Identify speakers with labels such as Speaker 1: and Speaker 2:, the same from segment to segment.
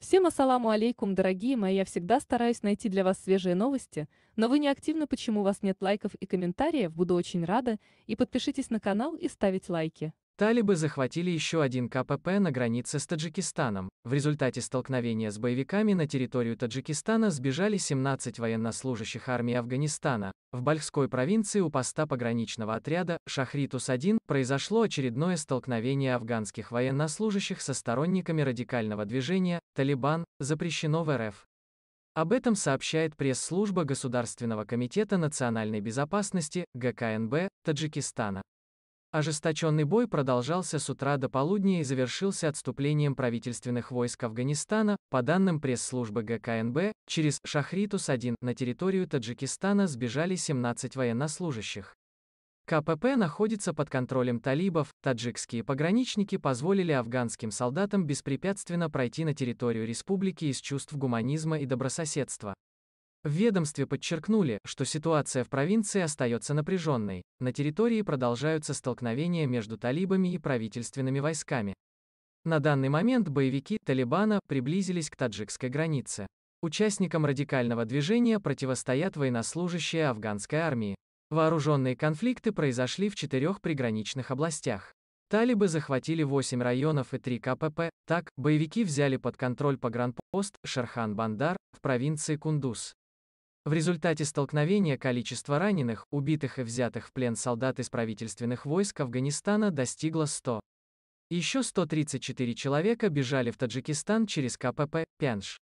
Speaker 1: Всем ассаламу алейкум, дорогие мои, я всегда стараюсь найти для вас свежие новости, но вы не активны, почему у вас нет лайков и комментариев, буду очень рада, и подпишитесь на канал и ставить лайки.
Speaker 2: Талибы захватили еще один КПП на границе с Таджикистаном. В результате столкновения с боевиками на территорию Таджикистана сбежали 17 военнослужащих армии Афганистана. В Бальхской провинции у поста пограничного отряда «Шахритус-1» произошло очередное столкновение афганских военнослужащих со сторонниками радикального движения «Талибан» запрещено в РФ. Об этом сообщает пресс-служба Государственного комитета национальной безопасности ГКНБ Таджикистана. Ожесточенный бой продолжался с утра до полудня и завершился отступлением правительственных войск Афганистана, по данным пресс-службы ГКНБ, через Шахритус-1 на территорию Таджикистана сбежали 17 военнослужащих. КПП находится под контролем талибов, таджикские пограничники позволили афганским солдатам беспрепятственно пройти на территорию республики из чувств гуманизма и добрососедства. В ведомстве подчеркнули, что ситуация в провинции остается напряженной. На территории продолжаются столкновения между талибами и правительственными войсками. На данный момент боевики Талибана приблизились к таджикской границе. Участникам радикального движения противостоят военнослужащие афганской армии. Вооруженные конфликты произошли в четырех приграничных областях. Талибы захватили 8 районов и 3 КПП, так, боевики взяли под контроль погранпост Шерхан-Бандар в провинции Кундус. В результате столкновения количество раненых, убитых и взятых в плен солдат из правительственных войск Афганистана достигло 100. Еще 134 человека бежали в Таджикистан через КПП «Пянш».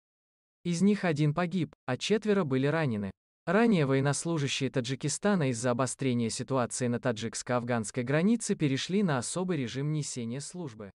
Speaker 2: Из них один погиб, а четверо были ранены. Ранее военнослужащие Таджикистана из-за обострения ситуации на таджикско-афганской границе перешли на особый режим несения службы.